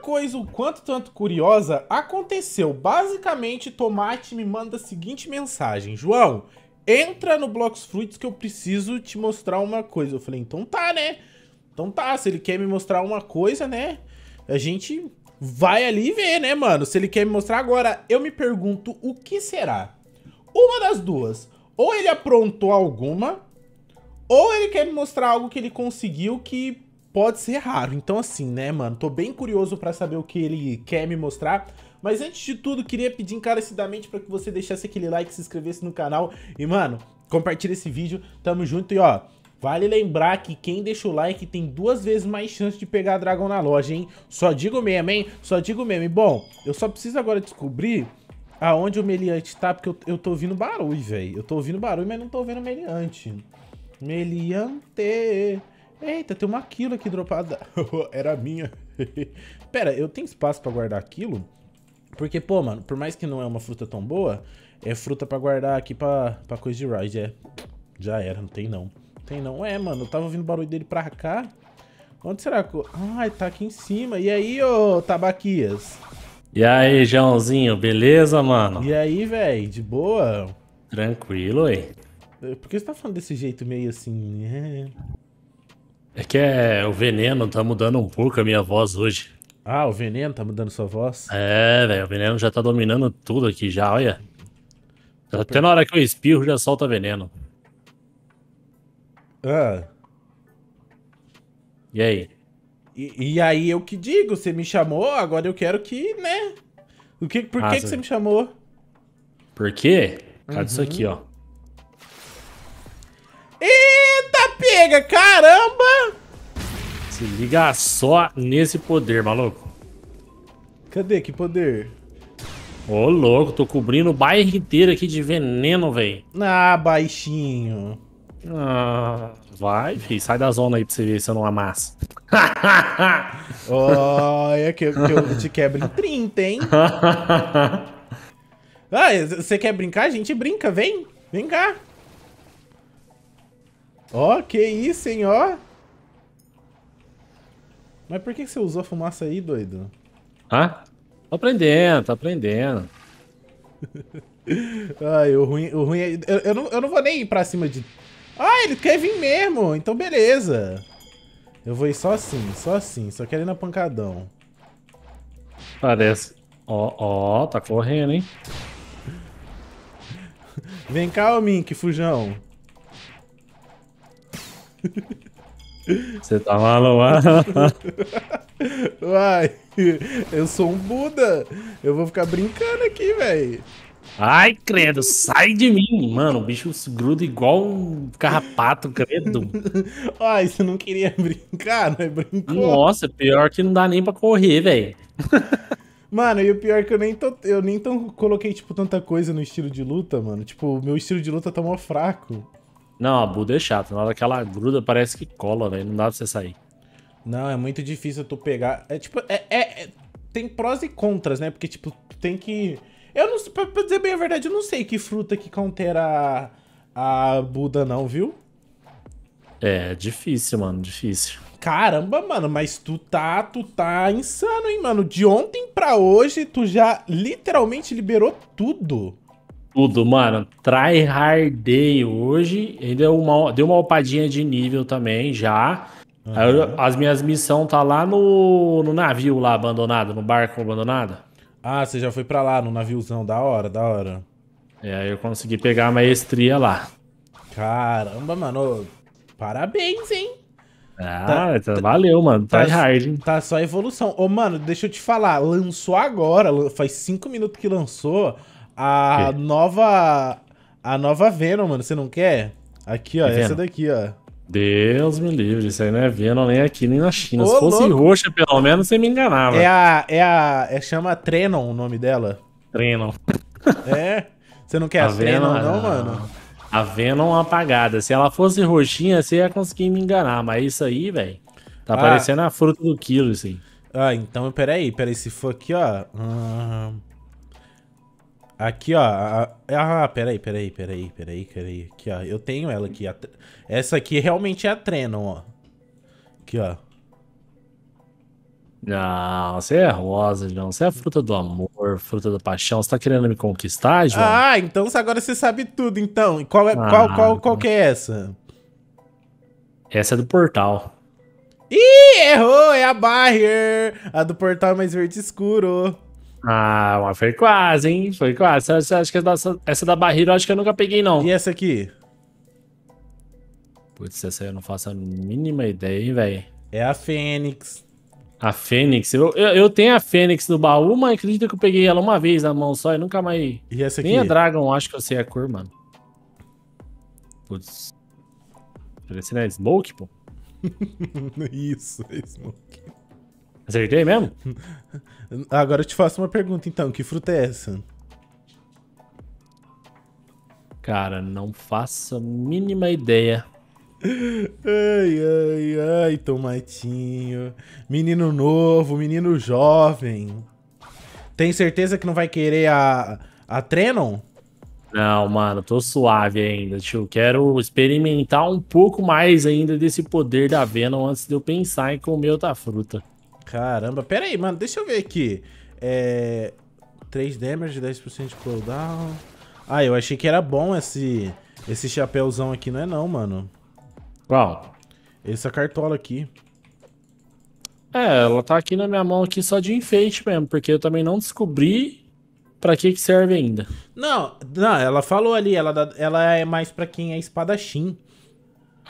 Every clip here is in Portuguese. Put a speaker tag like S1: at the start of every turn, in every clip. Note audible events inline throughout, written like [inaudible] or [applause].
S1: coisa, o quanto tanto curiosa, aconteceu. Basicamente, Tomate me manda a seguinte mensagem: João, entra no Blocks Fruits que eu preciso te mostrar uma coisa. Eu falei, então tá, né? Então tá, se ele quer me mostrar uma coisa, né? A gente vai ali ver, né, mano? Se ele quer me mostrar agora, eu me pergunto o que será? Uma das duas. Ou ele aprontou alguma, ou ele quer me mostrar algo que ele conseguiu que pode ser raro. Então, assim, né, mano? Tô bem curioso para saber o que ele quer me mostrar. Mas antes de tudo, queria pedir encarecidamente para que você deixasse aquele like, se inscrevesse no canal e, mano, compartilha esse vídeo. Tamo junto e, ó, Vale lembrar que quem deixa o like tem duas vezes mais chance de pegar dragão na loja, hein? Só digo mesmo, hein? Só digo mesmo. E, bom, eu só preciso agora descobrir aonde o meliante tá, porque eu, eu tô ouvindo barulho, velho. Eu tô ouvindo barulho, mas não tô ouvindo meliante. Meliante... Eita, tem uma quilo aqui dropada. [laughs] Era minha. [laughs] Pera, eu tenho espaço pra guardar aquilo? Porque, pô, mano, por mais que não é uma fruta tão boa, é fruta pra guardar aqui pra, pra coisa de ride, é. Já era, não tem não. Tem não. É, mano, eu tava ouvindo o barulho dele pra cá. Onde será que... Ai, tá aqui em cima. E aí, ô Tabaquias?
S2: E aí, Joãozinho, beleza, mano?
S1: E aí, velho, de boa? Tranquilo, hein? Por que você tá falando desse jeito meio assim? É... [laughs]
S2: É que é, o veneno tá mudando um pouco a minha voz hoje.
S1: Ah, o veneno tá mudando sua voz?
S2: É, velho, o veneno já tá dominando tudo aqui já, olha. Tá- até na hora que eu espirro já solta veneno.
S1: Ah. E aí? E, e aí eu que digo, você me chamou, agora eu quero que, né? O que, por ah, que, que você me chamou?
S2: Por quê? Por causa uhum. disso aqui, ó.
S1: Eita, pega! Caramba!
S2: Se liga só nesse poder, maluco. Cadê?
S1: Que poder?
S2: Ô, louco, tô cobrindo o bairro inteiro aqui de veneno, velho.
S1: Ah, baixinho. Ah,
S2: vai, filho, sai da zona aí pra você ver se eu não amasso. [laughs] [laughs] Olha,
S1: que, que eu te quebro em 30, hein?
S2: ah,
S1: [laughs] você quer brincar? A gente brinca, vem. Vem cá. Ó, que isso, hein, ó. Mas por que você usou a fumaça aí, doido? Ah, Tô aprendendo, tô aprendendo. [laughs] Ai, o ruim, o ruim é... Eu, eu, não, eu não vou nem ir pra cima de... Ah, ele quer vir mesmo, então beleza. Eu vou ir só assim, só assim, só quero ir na pancadão.
S2: Parece. Ó, ó, tá correndo, hein?
S1: [laughs] Vem cá, ô Mink, fujão.
S2: [laughs] Você tá maluco? Ah?
S1: Uai, [laughs] eu sou um Buda. Eu vou ficar brincando aqui, velho. Ai,
S2: credo, sai de mim. Mano, o bicho se gruda igual um carrapato, credo.
S1: [laughs] Ai, você não queria brincar, né? Brincou. Nossa,
S2: pior que não dá nem pra correr, velho.
S1: Mano, e o pior é que eu nem, tô, eu nem tão coloquei, tipo, tanta coisa no estilo de luta, mano. Tipo, meu estilo de luta tá mó fraco.
S2: Não, a Buda é chata. Na hora que ela
S1: gruda, parece que cola, velho. Não dá pra você sair. Não, é muito difícil tu pegar. É tipo, é, é, é, tem prós e contras, né? Porque, tipo, tem que. Eu não sei, pra, pra dizer bem a verdade, eu não sei que fruta que contera a, a Buda, não, viu? É, difícil, mano, difícil. Caramba, mano, mas tu tá, tu tá insano, hein, mano? De ontem pra hoje, tu já literalmente liberou tudo
S2: tudo, mano. day hoje. deu é uma, deu uma opadinha de nível também já. Uhum. Eu, as minhas missões tá lá no, no navio lá abandonado, no barco abandonado.
S1: Ah, você já foi pra lá no naviozão, da hora, da hora. É, eu consegui pegar a maestria lá. Caramba, mano. Parabéns, hein? Ah, tá,
S2: então tá, valeu, mano. Tá, tá
S1: hard. Tá só evolução. Ô, mano, deixa eu te falar. Lançou agora, faz cinco minutos que lançou a que? nova. A nova Venom, mano. Você não quer? Aqui, ó. É essa daqui, ó.
S2: Deus me livre, isso aí não é Venom nem aqui, nem na China. Ô, Se fosse louco. roxa, pelo menos, você me enganava. É
S1: a. É a. É, chama Trenon o nome dela. Trenon. [laughs] é? Você não quer a, a Venom, não, mano?
S2: A Venom é apagada. Se ela fosse roxinha, você ia
S1: conseguir me enganar. Mas isso aí, velho. Tá ah. parecendo
S2: a fruta do quilo, isso aí.
S1: Ah, então, peraí, peraí. Se for aqui, ó. Hum... Aqui, ó. A, ah, peraí, peraí, peraí, peraí, peraí. Aqui, ó. Eu tenho ela aqui. A, essa aqui realmente é a Trenon, ó. Aqui, ó. Não,
S2: você é rosa, João. Você é fruta do amor, fruta da paixão. Você tá querendo me conquistar, João? Ah,
S1: então agora você sabe tudo, então. Qual, é, ah, qual, qual, qual tá. que é essa?
S2: Essa é do portal.
S1: Ih, errou! É a barrier! A do portal é mais verde escuro.
S2: Ah, mas foi quase, hein? Foi quase. Essa, acho que essa, é essa da barreira acho que eu nunca peguei, não. E essa aqui? Putz, essa eu não faço a mínima ideia, hein, velho? É a Fênix. A Fênix? Eu, eu, eu, tenho a Fênix no baú, mas acredito que eu peguei ela uma vez na mão só e nunca mais. E essa aqui? Nem a Dragon, acho que eu sei a cor, mano. Putz. Parecendo né?
S1: Smoke, pô. [laughs] isso, é Smoke. Acertei mesmo? [laughs] Agora eu te faço uma pergunta então, que fruta é essa? Cara, não
S2: faço a
S1: mínima ideia. [laughs] Ai, ai, ai, tomatinho. Menino novo, menino jovem. Tem certeza que não vai querer a, a Trenon?
S2: Não, mano, tô suave ainda, tio. Quero experimentar um pouco mais ainda desse poder da Venom antes de eu pensar em comer outra fruta. Caramba, pera aí, mano,
S1: deixa eu ver aqui. É... 3 damage, 10% de cooldown. Ah, eu achei que era bom esse, esse chapéuzão aqui, não é não, mano. Qual? Essa cartola aqui. É,
S2: ela tá aqui na minha mão aqui só de enfeite mesmo, porque eu também não descobri pra que que serve ainda.
S1: Não, não ela falou ali, ela, ela é mais pra quem é espadachim.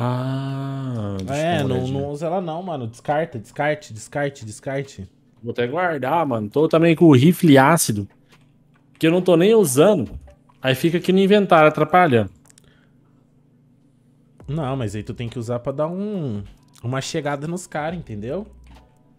S1: Ah, É, não, não usa ela não, mano. Descarta, descarte, descarte, descarte. Vou até
S2: guardar, mano. Tô também com o rifle ácido, que eu não tô nem usando. Aí fica aqui no inventário, atrapalhando.
S1: Não, mas aí tu tem que usar pra dar um, uma chegada nos caras, entendeu?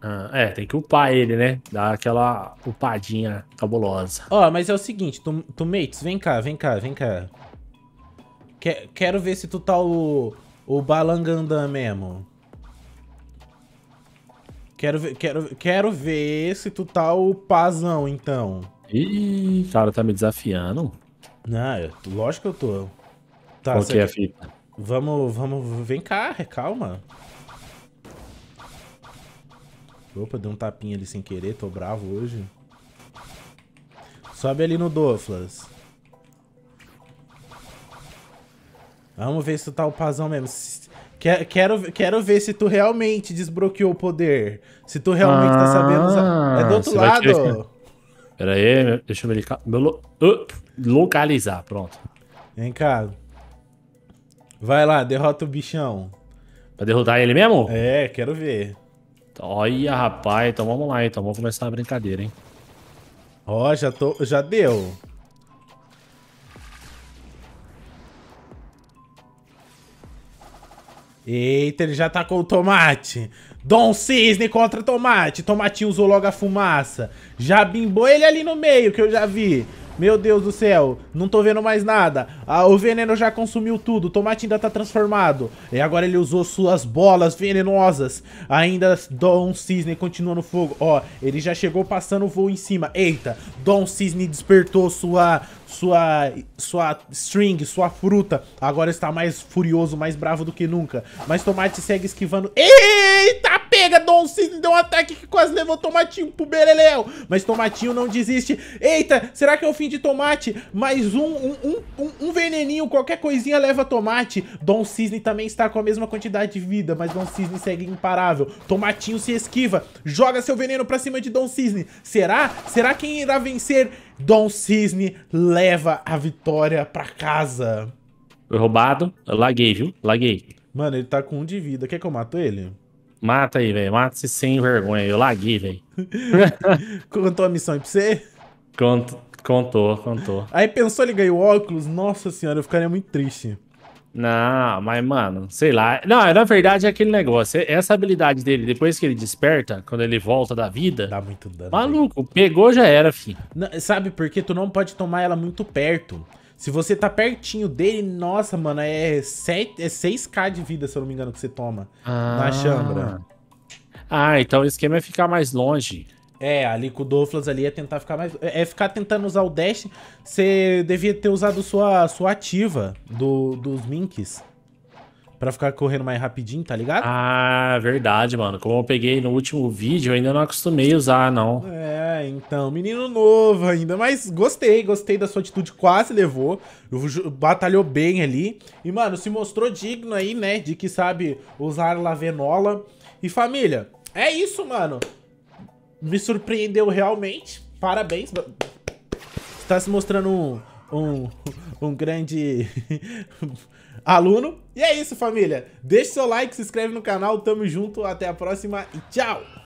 S1: Ah, é, tem que upar ele, né? Dar aquela upadinha cabulosa. Ó, oh, mas é o seguinte, tu, tu Mates, vem cá, vem cá, vem cá. quero ver se tu tá o, o Balangandã mesmo. Quero ver, quero, quero ver se tu tá o pazão, então. Ih, cara, tá me desafiando. Não, eu, lógico que eu tô. Tá, Qual que é a fita? Vamos, vamos, vem cá, recalma. Opa, deu um tapinha ali sem querer, tô bravo hoje. Sobe ali no Doflas. Vamos ver se tu tá o pazão mesmo. Quero, quero ver se tu realmente desbloqueou o poder. Se tu realmente ah, tá sabendo usar. Ah, é do outro lado.
S2: [laughs] Pera aí, deixa eu me Lo... Uh, localizar, pronto.
S1: Vem cá. Vai lá, derrota o bichão.
S2: Pra derrotar ele mesmo? É, quero ver. Olha, rapaz. Então vamos lá, então. Vamos
S1: começar a brincadeira, hein. Ó, oh, já, tô... já deu. Eita, ele já tá com o tomate. Dom Cisne contra Tomate. Tomatinho usou logo a fumaça. Já bimbou ele ali no meio, que eu já vi. Meu Deus do céu, não tô vendo mais nada. Ah, o veneno já consumiu tudo, o tomate ainda tá transformado. E agora ele usou suas bolas venenosas. Ainda Dom Cisne continua no fogo. Ó, ele já chegou passando o voo em cima. Eita, Dom Cisne despertou sua, sua, sua string, sua fruta. Agora está mais furioso, mais bravo do que nunca. Mas Tomate segue esquivando. Eita Don Cisne deu um ataque que quase levou Tomatinho pro Beleléu. Mas Tomatinho não desiste. Eita, será que é o fim de Tomate? Mais um, um, um, um veneninho, qualquer coisinha leva Tomate. Dom Cisne também está com a mesma quantidade de vida, mas Dom Cisne segue imparável. Tomatinho se esquiva, joga seu veneno pra cima de Dom Cisne. Será? Será quem irá vencer? Dom Cisne leva a vitória pra casa.
S2: Foi roubado, eu laguei, viu? Laguei. Mano, ele tá com um
S1: de vida. Quer que eu mato ele?
S2: Mata aí, velho. Mata se sem vergonha. Eu laguei, velho.
S1: [laughs] Contou a missão aí pra você? contou, contou. Aí pensou, ele ganhou óculos. Nossa senhora, eu ficaria muito triste. Não, mas, mano, sei lá. Não, na
S2: verdade é aquele negócio. É, essa habilidade dele, depois que ele desperta, quando ele volta da vida. Dá muito
S1: dano. Maluco, pegou já era, fi. Sabe por quê? Tu não pode tomar ela muito perto. Se você tá pertinho dele, nossa, mano, é, 7, é 6k de vida, se eu não me engano, que você toma ah. na chambra. Ah, então o esquema é ficar mais longe. É, ali com o Doflas ali é tentar ficar mais. É, é ficar tentando usar o dash. Você devia ter usado sua, sua ativa do, dos Minks. Pra ficar correndo mais rapidinho, tá ligado?
S2: Ah, verdade, mano. Como eu peguei no último vídeo, eu ainda não acostumei a usar, não.
S1: É, então, menino novo ainda, mas gostei, gostei da sua atitude, quase levou. Batalhou bem ali. E, mano, se mostrou digno aí, né? De que sabe usar lavenola. E família, é isso, mano. Me surpreendeu realmente. Parabéns. Você tá se mostrando um, um, um grande. [laughs] aluno. E é isso, família. Deixe seu like, se inscreve no canal, tamo junto, até a próxima e tchau!